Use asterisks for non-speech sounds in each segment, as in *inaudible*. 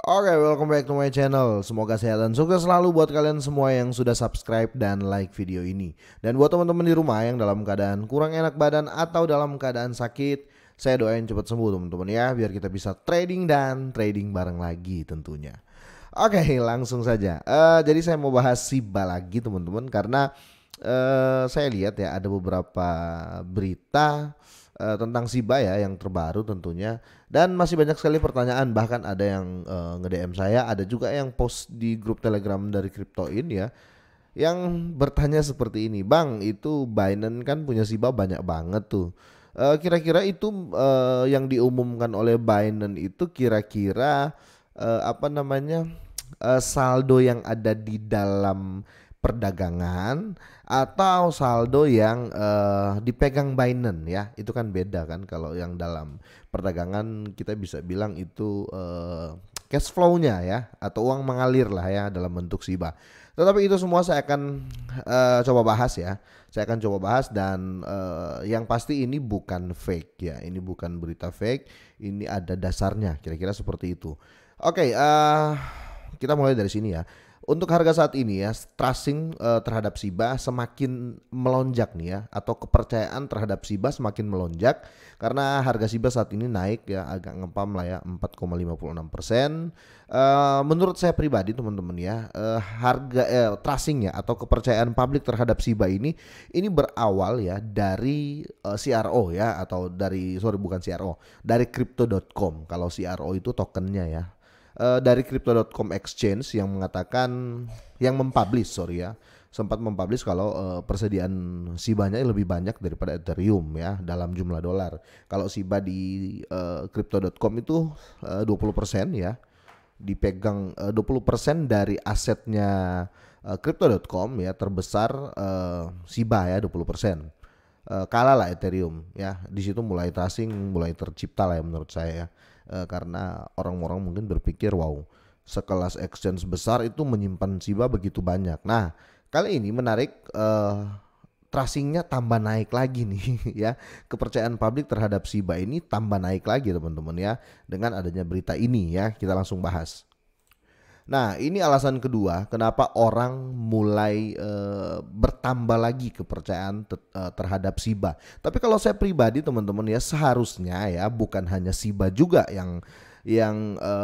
Oke, okay, welcome back to my channel. Semoga sehat dan sukses selalu buat kalian semua yang sudah subscribe dan like video ini. Dan buat teman-teman di rumah yang dalam keadaan kurang enak badan atau dalam keadaan sakit, saya doain cepat sembuh teman-teman ya, biar kita bisa trading dan trading bareng lagi tentunya. Oke, okay, langsung saja. Uh, jadi saya mau bahas Siba lagi teman-teman karena uh, saya lihat ya ada beberapa berita uh, tentang Siba ya yang terbaru tentunya dan masih banyak sekali pertanyaan bahkan ada yang uh, eh, nge-DM saya ada juga yang post di grup Telegram dari Cryptoin ya yang bertanya seperti ini Bang itu Binance kan punya Siba banyak banget tuh kira eh, kira-kira itu uh, yang diumumkan oleh Binance itu kira-kira uh, apa namanya uh, saldo yang ada di dalam perdagangan atau saldo yang uh, dipegang Binance ya itu kan beda kan kalau yang dalam perdagangan kita bisa bilang itu uh, cash flow-nya ya atau uang mengalir lah ya dalam bentuk SIBA tetapi itu semua saya akan uh, coba bahas ya saya akan coba bahas dan uh, yang pasti ini bukan fake ya ini bukan berita fake ini ada dasarnya kira-kira seperti itu oke okay, uh, kita mulai dari sini ya untuk harga saat ini ya, trusting uh, eh, terhadap Siba semakin melonjak nih ya atau kepercayaan terhadap Siba semakin melonjak karena harga Siba saat ini naik ya agak ngepam lah ya 4,56%. Uh, eh, menurut saya pribadi teman-teman ya, uh, harga uh, trusting ya atau kepercayaan publik terhadap Siba ini ini berawal ya dari uh, CRO ya atau dari sorry bukan CRO, dari crypto.com. Kalau CRO itu tokennya ya uh, dari crypto.com exchange yang mengatakan yang mempublish sorry ya sempat mempublish kalau uh, persediaan Sibanya lebih banyak daripada Ethereum ya dalam jumlah dolar. Kalau SIBA di uh, eh, crypto.com itu uh, 20% ya. Dipegang uh, 20% dari asetnya uh, crypto.com ya terbesar uh, SIBA ya 20%. Uh, kalah lah Ethereum ya di situ mulai tracing mulai tercipta lah ya menurut saya ya uh, karena orang-orang mungkin berpikir wow sekelas exchange besar itu menyimpan Shiba begitu banyak. Nah kali ini menarik uh, tracingnya tambah naik lagi nih *laughs* ya kepercayaan publik terhadap Shiba ini tambah naik lagi teman-teman ya dengan adanya berita ini ya kita langsung bahas. Nah, ini alasan kedua kenapa orang mulai e, bertambah lagi kepercayaan te, e, terhadap Siba. Tapi kalau saya pribadi teman-teman ya seharusnya ya bukan hanya Siba juga yang yang e,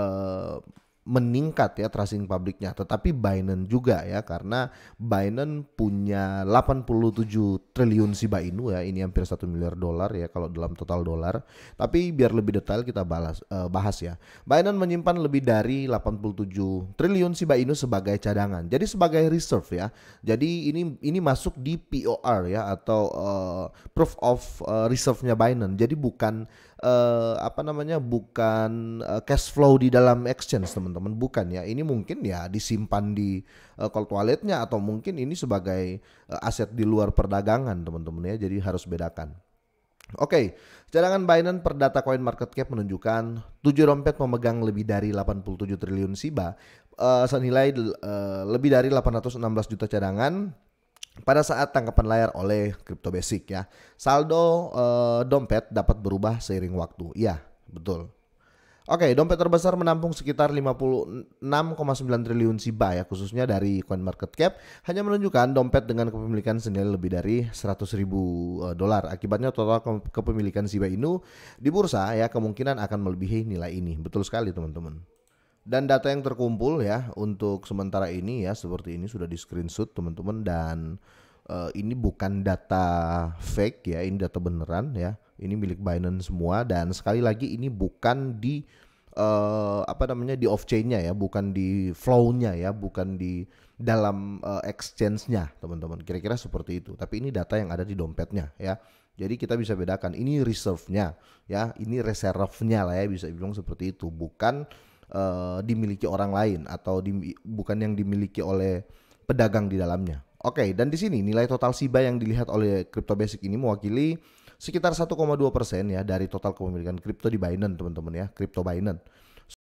meningkat ya tracing publiknya tetapi Binance juga ya karena Binance punya 87 triliun Shiba Inu ya ini hampir satu miliar dolar ya kalau dalam total dolar tapi biar lebih detail kita bahas uh, eh, bahas ya Binance menyimpan lebih dari 87 triliun Shiba Inu sebagai cadangan jadi sebagai reserve ya jadi ini ini masuk di POR ya atau uh, proof of uh, reserve-nya Binance jadi bukan uh, apa namanya bukan uh, cash flow di dalam exchange teman-teman bukan ya ini mungkin ya disimpan di uh, cold walletnya atau mungkin ini sebagai uh, aset di luar perdagangan teman-teman ya jadi harus bedakan. Oke, okay, cadangan Binance per data coin market cap menunjukkan 7 rompet memegang lebih dari 87 triliun SIBA, uh, senilai uh, lebih dari 816 juta cadangan pada saat tangkapan layar oleh crypto basic ya saldo eh, dompet dapat berubah seiring waktu iya betul Oke, dompet terbesar menampung sekitar 56,9 triliun SIBA ya, khususnya dari coin market cap hanya menunjukkan dompet dengan kepemilikan senilai lebih dari 100 ribu eh, dolar. Akibatnya total kepemilikan SIBA Inu di bursa ya kemungkinan akan melebihi nilai ini. Betul sekali teman-teman. Dan data yang terkumpul ya untuk sementara ini ya seperti ini sudah di screenshot teman-teman dan uh, ini bukan data fake ya, ini data beneran ya. Ini milik Binance semua dan sekali lagi ini bukan di uh, apa namanya di off chainnya ya, bukan di flownya ya, bukan di dalam uh, exchange-nya teman-teman. Kira-kira seperti itu. Tapi ini data yang ada di dompetnya ya. Jadi kita bisa bedakan ini reserve-nya ya, ini reserve-nya lah ya bisa bilang seperti itu, bukan uh, dimiliki orang lain atau di, bukan yang dimiliki oleh pedagang di dalamnya. Oke, okay, dan di sini nilai total SIBA yang dilihat oleh Crypto Basic ini mewakili sekitar 1,2% persen ya dari total kepemilikan kripto di Binance, teman-teman ya, kripto Binance.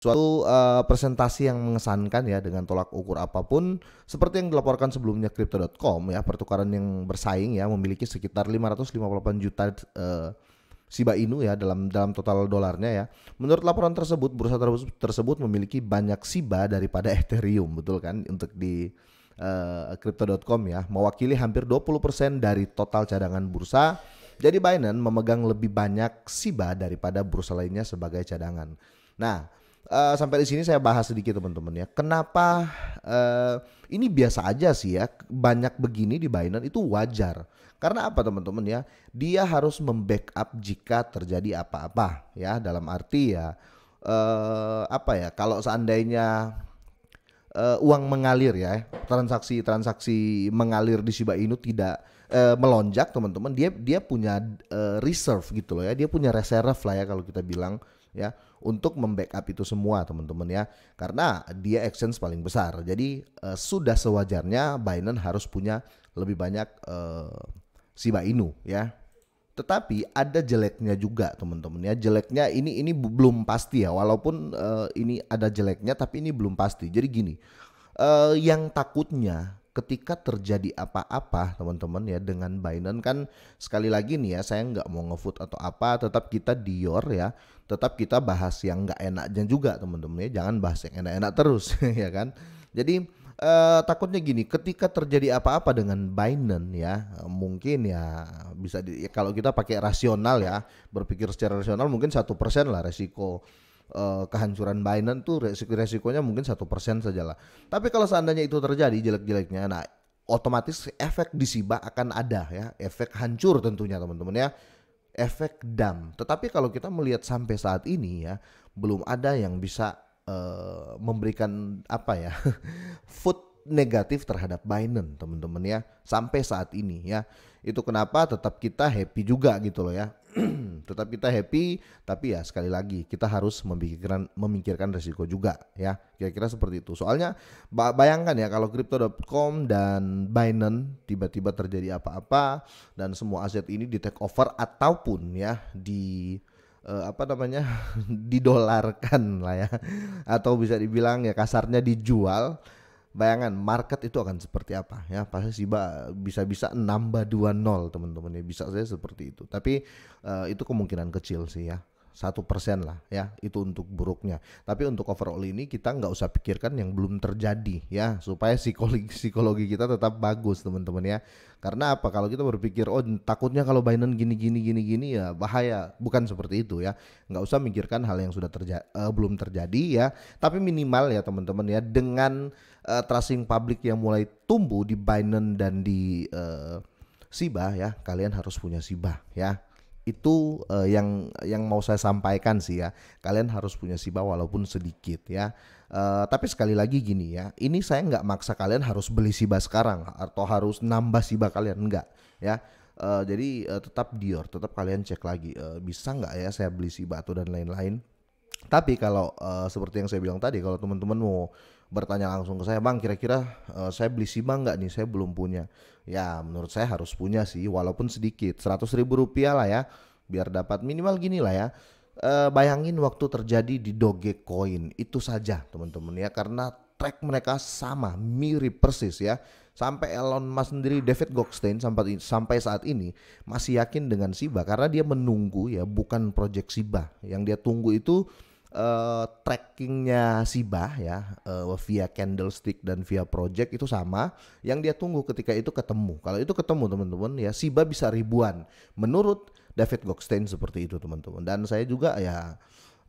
Suatu uh, presentasi yang mengesankan ya dengan tolak ukur apapun seperti yang dilaporkan sebelumnya crypto.com ya, pertukaran yang bersaing ya memiliki sekitar 558 juta uh, Shiba Inu ya dalam dalam total dolarnya ya. Menurut laporan tersebut bursa tersebut memiliki banyak Shiba daripada *laughs* Ethereum betul kan untuk di uh, eh, crypto.com ya mewakili hampir 20% dari total cadangan bursa. Jadi Binance memegang lebih banyak Shiba daripada bursa lainnya sebagai cadangan. Nah, Eh, sampai di sini saya bahas sedikit teman-teman ya. Kenapa uh, ini biasa aja sih ya banyak begini di Binance itu wajar. Karena apa teman-teman ya? Dia harus membackup jika terjadi apa-apa ya dalam arti ya uh, apa ya kalau seandainya uh, uang mengalir ya transaksi transaksi mengalir di Shiba Inu tidak uh, melonjak teman-teman dia dia punya uh, reserve gitu loh ya dia punya reserve lah ya kalau kita bilang ya untuk membackup itu semua teman-teman ya karena dia exchange paling besar jadi uh, sudah sewajarnya Binance harus punya lebih banyak uh, Shiba Inu ya tetapi ada jeleknya juga teman-teman ya. Jeleknya ini ini belum pasti ya. Walaupun uh, ini ada jeleknya tapi ini belum pasti. Jadi gini, uh, yang takutnya ketika terjadi apa-apa teman-teman ya dengan Binance kan sekali lagi nih ya saya nggak mau ngefood atau apa tetap kita Dior ya tetap kita bahas yang nggak enaknya juga teman-teman ya jangan bahas yang enak-enak terus *laughs* ya kan jadi Uh, takutnya gini, ketika terjadi apa-apa dengan Binance ya, eh, mungkin ya bisa di, ya kalau kita pakai rasional ya, berpikir secara rasional mungkin satu persen lah resiko eh, kehancuran Binance tuh resiko resikonya mungkin satu persen saja lah. Tapi kalau seandainya itu terjadi jelek-jeleknya, nah otomatis efek di akan ada ya, efek hancur tentunya teman-teman ya, efek dam. Tetapi kalau kita melihat sampai saat ini ya, belum ada yang bisa uh, memberikan apa ya *laughs* food negatif terhadap Binance teman-teman ya sampai saat ini ya itu kenapa tetap kita happy juga gitu loh ya *clears throat* tetap kita happy tapi ya sekali lagi kita harus memikirkan memikirkan resiko juga ya kira-kira seperti itu soalnya bayangkan ya kalau crypto.com dan Binance tiba-tiba terjadi apa-apa dan semua aset ini di take over ataupun ya di uh, apa namanya *laughs* didolarkan lah ya atau bisa dibilang ya kasarnya dijual bayangan market itu akan seperti apa ya pasti sih bisa-bisa nambah dua nol teman-teman ya bisa saja seperti itu tapi uh, itu kemungkinan kecil sih ya satu persen lah ya itu untuk buruknya tapi untuk overall ini kita nggak usah pikirkan yang belum terjadi ya supaya psikologi psikologi kita tetap bagus teman-teman ya karena apa kalau kita berpikir oh takutnya kalau Binance gini gini gini gini ya bahaya bukan seperti itu ya nggak usah mikirkan hal yang sudah terjadi uh, eh, belum terjadi ya tapi minimal ya teman-teman ya dengan uh, eh, tracing publik yang mulai tumbuh di Binance dan di uh, eh, Siba ya kalian harus punya Siba ya itu uh, yang yang mau saya sampaikan sih ya kalian harus punya siba walaupun sedikit ya uh, tapi sekali lagi gini ya ini saya nggak maksa kalian harus beli siba sekarang atau harus nambah siba kalian enggak ya uh, jadi uh, tetap dior tetap kalian cek lagi uh, bisa nggak ya saya beli siba atau dan lain-lain tapi kalau uh, seperti yang saya bilang tadi, kalau teman-teman mau bertanya langsung ke saya, bang, kira-kira uh, saya beli Sima nggak nih? Saya belum punya. Ya, menurut saya harus punya sih, walaupun sedikit, seratus ribu rupiah lah ya, biar dapat minimal gini lah ya. Uh, bayangin waktu terjadi di Dogecoin itu saja, teman-teman ya, karena track mereka sama, mirip persis ya. Sampai Elon Musk sendiri, David Gokstein sampai sampai saat ini masih yakin dengan Siba karena dia menunggu ya, bukan proyek Siba. Yang dia tunggu itu uh, trackingnya Sibah ya uh, via Candlestick dan via Project itu sama. Yang dia tunggu ketika itu ketemu. Kalau itu ketemu teman-teman ya Sibah bisa ribuan. Menurut David Gokstein seperti itu teman-teman. Dan saya juga ya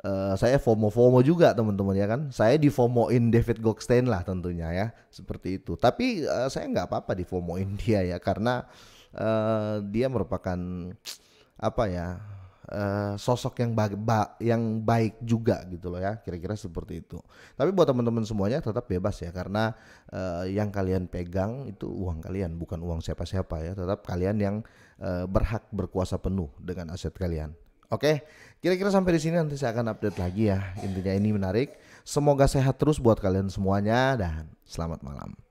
Uh, saya FOMO-FOMO juga teman-teman ya kan. Saya di FOMO-in David Gokstein lah tentunya ya. Seperti itu. Tapi uh, saya nggak apa-apa di FOMO-in dia ya. Karena uh, dia merupakan apa ya Eh, sosok yang ba ba yang baik juga gitu loh ya kira-kira seperti itu tapi buat teman-teman semuanya tetap bebas ya karena uh, yang kalian pegang itu uang kalian bukan uang siapa-siapa ya tetap kalian yang uh, berhak berkuasa penuh dengan aset kalian Oke, kira-kira sampai di sini nanti saya akan update lagi ya. Intinya ini menarik. Semoga sehat terus buat kalian semuanya dan selamat malam.